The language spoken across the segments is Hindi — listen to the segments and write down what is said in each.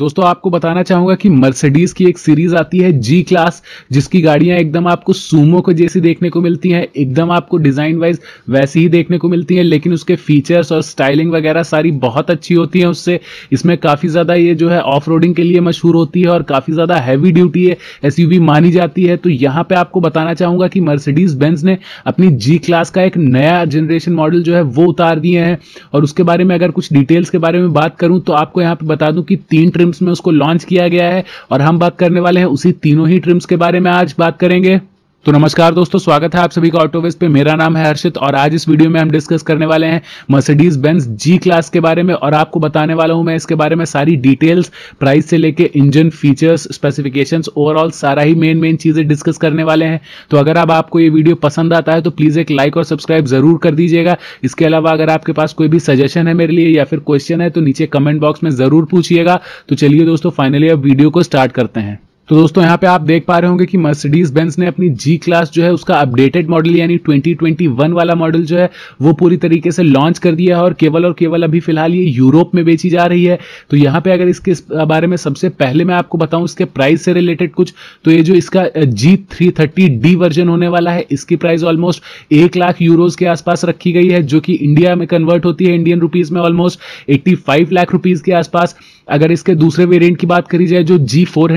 दोस्तों आपको बताना चाहूंगा कि मर्सिडीज की एक सीरीज आती है जी क्लास जिसकी गाड़ियां एकदम आपको सूमो को जैसी देखने को मिलती हैं एकदम आपको डिजाइन वाइज वैसी ही देखने को मिलती है लेकिन उसके फीचर्स और स्टाइलिंग वगैरह सारी बहुत अच्छी होती है उससे इसमें काफी ज्यादा ये जो है ऑफ के लिए मशहूर होती है और काफी ज्यादा हैवी ड्यूटी है एस मानी जाती है तो यहाँ पे आपको बताना चाहूंगा कि मर्सिडीज बेंस ने अपनी जी क्लास का एक नया जनरेशन मॉडल जो है वो उतार दिए हैं और उसके बारे में अगर कुछ डिटेल्स के बारे में बात करूं तो आपको यहाँ पे बता दूं कि तीन ट्रिम ट्रिम्स में उसको लॉन्च किया गया है और हम बात करने वाले हैं उसी तीनों ही ट्रिम्स के बारे में आज बात करेंगे तो नमस्कार दोस्तों स्वागत है आप सभी का ऑटोवेज पे मेरा नाम है हर्षित और आज इस वीडियो में हम डिस्कस करने वाले हैं मर्सिडीज बेंज जी क्लास के बारे में और आपको बताने वाला हूं मैं इसके बारे में सारी डिटेल्स प्राइस से लेके इंजन फीचर्स स्पेसिफिकेशंस ओवरऑल सारा ही मेन मेन चीजें डिस्कस करने वाले हैं तो अगर आप आपको ये वीडियो पसंद आता है तो प्लीज एक लाइक और सब्सक्राइब जरूर कर दीजिएगा इसके अलावा अगर आपके पास कोई भी सजेशन है मेरे लिए या फिर क्वेश्चन है तो नीचे कमेंट बॉक्स में जरूर पूछिएगा तो चलिए दोस्तों फाइनली अब वीडियो को स्टार्ट करते हैं तो दोस्तों यहाँ पे आप देख पा रहे होंगे कि मर्सिडीज बेंस ने अपनी जी क्लास जो है उसका अपडेटेड मॉडल यानी 2021 वाला मॉडल जो है वो पूरी तरीके से लॉन्च कर दिया है और केवल और केवल अभी फिलहाल ये यूरोप में बेची जा रही है तो यहाँ पे अगर इसके बारे में सबसे पहले मैं आपको बताऊं इसके प्राइस से रिलेटेड कुछ तो ये जो इसका जी थ्री वर्जन होने वाला है इसकी प्राइस ऑलमोस्ट एक लाख यूरोज के आसपास रखी गई है जो कि इंडिया में कन्वर्ट होती है इंडियन रुपीज में ऑलमोस्ट एट्टी लाख रुपीज के आसपास अगर इसके दूसरे वेरियंट की बात करी जाए जो जी फोर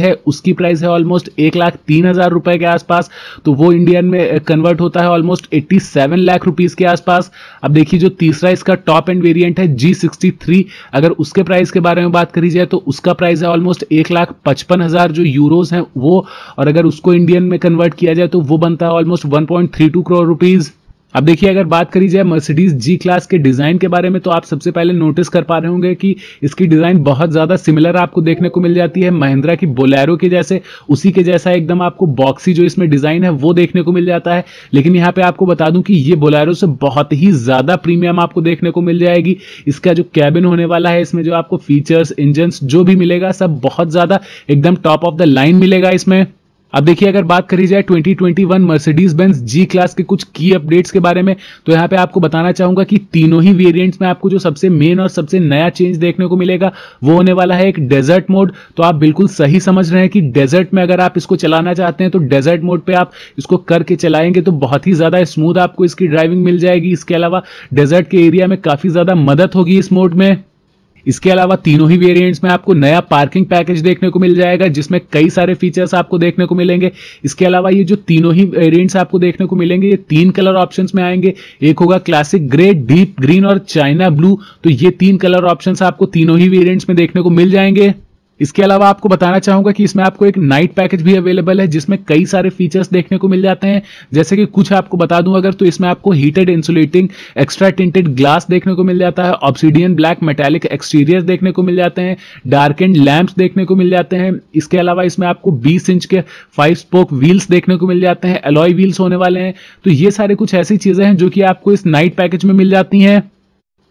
है है उसकी प्राइस है ऑलमोस्ट एक लाख तीन हजार रुपए के आसपास तो वो इंडियन में कन्वर्ट होता है almost eighty seven lakh rupees के आसपास अब देखिए जो तीसरा इसका टॉप एंड वेरियंट है जी अगर उसके प्राइस के बारे में बात करी जाए तो उसका प्राइस है ऑलमोस्ट एक लाख पचपन हजार जो यूरोज है वो और अगर उसको इंडियन में कन्वर्ट किया जाए तो वो बनता है almost one point three two crore rupees अब देखिए अगर बात करी जाए मर्सिडीज जी क्लास के डिज़ाइन के बारे में तो आप सबसे पहले नोटिस कर पा रहे होंगे कि इसकी डिज़ाइन बहुत ज़्यादा सिमिलर आपको देखने को मिल जाती है महिंद्रा की बोलेरो के जैसे उसी के जैसा एकदम आपको बॉक्सी जो इसमें डिज़ाइन है वो देखने को मिल जाता है लेकिन यहाँ पे आपको बता दूँ कि ये बोलेरो से बहुत ही ज़्यादा प्रीमियम आपको देखने को मिल जाएगी इसका जो कैबिन होने वाला है इसमें जो आपको फीचर्स इंजन्स जो भी मिलेगा सब बहुत ज़्यादा एकदम टॉप ऑफ द लाइन मिलेगा इसमें अब देखिए अगर बात करी जाए 2021 मर्सिडीज बेंस जी क्लास के कुछ की अपडेट्स के बारे में तो यहाँ पे आपको बताना चाहूंगा कि तीनों ही वेरिएंट्स में आपको जो सबसे मेन और सबसे नया चेंज देखने को मिलेगा वो होने वाला है एक डेजर्ट मोड तो आप बिल्कुल सही समझ रहे हैं कि डेजर्ट में अगर आप इसको चलाना चाहते हैं तो डेजर्ट मोड पर आप इसको करके चलाएंगे तो बहुत ही ज़्यादा स्मूथ आपको इसकी ड्राइविंग मिल जाएगी इसके अलावा डेजर्ट के एरिया में काफ़ी ज़्यादा मदद होगी इस मोड में इसके अलावा तीनों ही वेरिएंट्स में आपको नया पार्किंग पैकेज देखने को मिल जाएगा जिसमें कई सारे फीचर्स आपको देखने को मिलेंगे इसके अलावा ये जो तीनों ही वेरिएंट्स आपको देखने को मिलेंगे ये तीन कलर ऑप्शन में आएंगे एक होगा क्लासिक ग्रे डीप ग्रीन और चाइना ब्लू तो ये तीन कलर ऑप्शन आपको तीनों ही वेरियंट्स में देखने को मिल जाएंगे इसके अलावा आपको बताना चाहूंगा कि इसमें आपको एक नाइट पैकेज भी अवेलेबल है जिसमें कई सारे फीचर्स देखने को मिल जाते हैं जैसे कि कुछ आपको बता दूं अगर तो इसमें आपको heated insulating extra tinted glass देखने को मिल जाता है ऑप्सीडियन ब्लैक मेटेलिक एक्सटीरियर देखने को मिल जाते हैं डार्क एंड लैम्प्स देखने को मिल जाते हैं इसके अलावा इसमें आपको बीस इंच के फाइव स्पोक व्हील्स देखने को मिल जाते हैं अलॉय व्हील्स होने वाले हैं तो ये सारे कुछ ऐसी चीजें हैं जो कि आपको इस नाइट पैकेज में मिल जाती हैं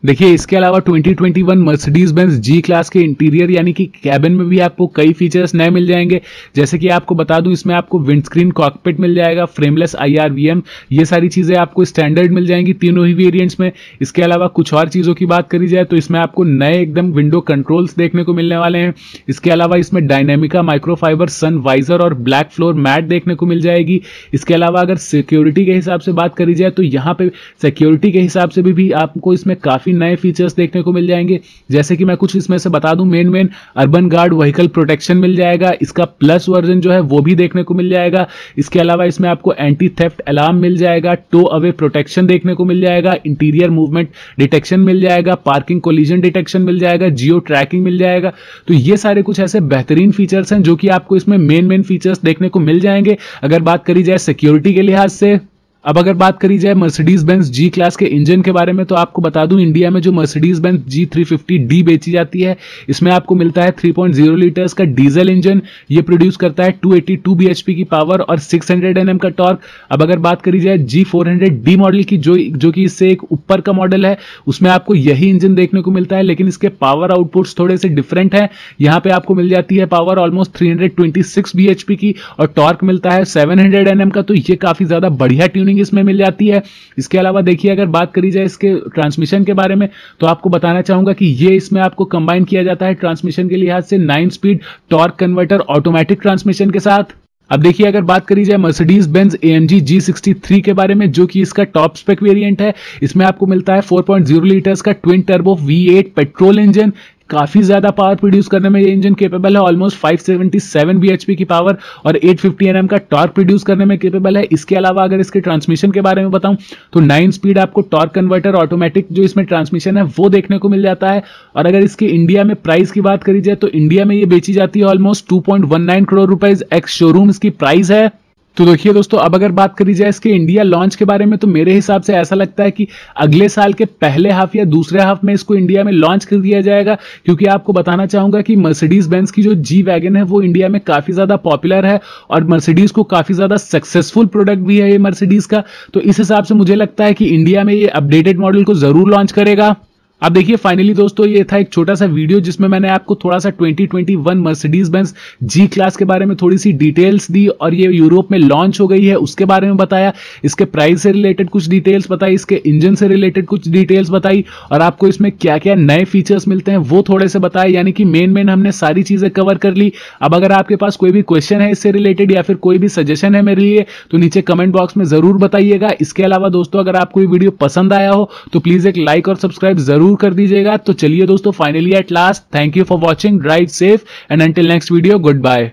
देखिए इसके अलावा 2021 मर्सिडीज बेंस जी क्लास के इंटीरियर यानी कि कैबिन में भी आपको कई फीचर्स नए मिल जाएंगे जैसे कि आपको बता दूं इसमें आपको विंडस्क्रीन कॉकपिट मिल जाएगा फ्रेमलेस आईआरवीएम ये सारी चीज़ें आपको स्टैंडर्ड मिल जाएंगी तीनों ही वेरियंट्स में इसके अलावा कुछ और चीज़ों की बात करी जाए तो इसमें आपको नए एकदम विंडो कंट्रोल्स देखने को मिलने वाले हैं इसके अलावा इसमें डायनेमिका माइक्रोफाइबर सन वाइजर और ब्लैक फ्लोर मैट देखने को मिल जाएगी इसके अलावा अगर सिक्योरिटी के हिसाब से बात करी जाए तो यहाँ पे सिक्योरिटी के हिसाब से भी आपको इसमें काफ़ी काफ़ी नए फीचर्स देखने को मिल जाएंगे जैसे कि मैं कुछ इसमें से बता दूं main main urban guard vehicle protection मिल जाएगा इसका प्लस वर्जन जो है वो भी देखने को मिल जाएगा इसके अलावा इसमें आपको एंटी थेफ्ट अलार्म मिल जाएगा टो अवे प्रोटेक्शन देखने को मिल जाएगा इंटीरियर मूवमेंट डिटेक्शन मिल जाएगा पार्किंग कोलिजन डिटेक्शन मिल जाएगा जियो ट्रैकिंग मिल जाएगा तो ये सारे कुछ ऐसे बेहतरीन फीचर्स हैं जो कि आपको इसमें मेन मेन फीचर्स देखने को मिल जाएंगे अगर बात करी जाए सिक्योरिटी के लिहाज से अब अगर बात करी जाए मर्सिडीज बेंस जी क्लास के इंजन के बारे में तो आपको बता दूं इंडिया में जो Mercedes Benz G three fifty D बेची जाती है इसमें आपको मिलता है 3.0 लीटर्स का डीजल इंजन ये प्रोड्यूस करता है 282 टू की पावर और 600 nm का टॉर्क अब अगर बात करी जाए जी फोर डी मॉडल की जो जो कि इससे एक ऊपर का मॉडल है उसमें आपको यही इंजन देखने को मिलता है लेकिन इसके पावर आउटपुट्स थोड़े से डिफरेंट है यहाँ पर आपको मिल जाती है पावर ऑलमोस्ट थ्री हंड्रेड की और टॉर्क मिलता है सेवन हंड्रेड का तो ये काफी ज्यादा बढ़िया ट्यून ट्यूनिंग इसमें मिल जाती है इसके अलावा देखिए अगर बात करी जाए इसके ट्रांसमिशन के बारे में तो आपको बताना चाहूंगा कि ये इसमें आपको कंबाइन किया जाता है ट्रांसमिशन के लिहाज से nine speed torque converter automatic transmission के साथ अब देखिए अगर बात करी जाए Mercedes Benz A M G G sixty three के बारे में जो कि इसका टॉप स्पेक वेरिएंट है इसमें आपको मिलता है 4.0 लीटर का twin turbo V8 petrol engine काफ़ी ज़्यादा पावर प्रोड्यूस करने में ये इंजन केपेबल है ऑलमोस्ट 577 bhp की पावर और 850 फिफ्टी का टॉर्क प्रोड्यूस करने में केपेबल है इसके अलावा अगर इसके ट्रांसमिशन के बारे में बताऊं तो नाइन स्पीड आपको टॉर्क कन्वर्टर ऑटोमेटिक जो इसमें ट्रांसमिशन है वो देखने को मिल जाता है और अगर इसके इंडिया में प्राइस की बात करी जाए तो इंडिया में ये बेची जाती है ऑलमोस्ट टू करोड़ रुपए एक्स शोरूम इसकी प्राइस है तो देखिए दोस्तों अब अगर बात करी जाए इसके इंडिया लॉन्च के बारे में तो मेरे हिसाब से ऐसा लगता है कि अगले साल के पहले हाफ या दूसरे हाफ में इसको इंडिया में लॉन्च कर दिया जाएगा क्योंकि आपको बताना चाहूंगा कि मर्सिडीज बेंस की जो जी वैगन है वो इंडिया में काफी ज्यादा पॉपुलर है और मर्सिडीज को काफी ज्यादा सक्सेसफुल प्रोडक्ट भी है ये मर्सिडीज का तो इस हिसाब से मुझे लगता है कि इंडिया में ये अपडेटेड मॉडल को जरूर लॉन्च करेगा अब देखिए फाइनली दोस्तों ये था एक छोटा सा वीडियो जिसमें मैंने आपको थोड़ा सा 2021 मर्सिडीज बेंस जी क्लास के बारे में थोड़ी सी डिटेल्स दी और ये यूरोप में लॉन्च हो गई है उसके बारे में बताया इसके प्राइस से रिलेटेड कुछ डिटेल्स बताई इसके इंजन से रिलेटेड कुछ डिटेल्स बताई और आपको इसमें क्या क्या नए फीचर्स मिलते हैं वो थोड़े से बताए यानी कि मेन मेन हमने सारी चीज़ें कवर कर ली अब अगर आपके पास कोई भी क्वेश्चन है इससे रिलेटेड या फिर कोई भी सजेशन है मेरे लिए तो नीचे कमेंट बॉक्स में ज़रूर बताइएगा इसके अलावा दोस्तों अगर आपको ये वीडियो पसंद आया हो तो प्लीज़ एक लाइक और सब्सक्राइब जरूर जरूर कर दीजिएगा तो चलिए दोस्तों finally at last thank you for watching drive safe and until next video good bye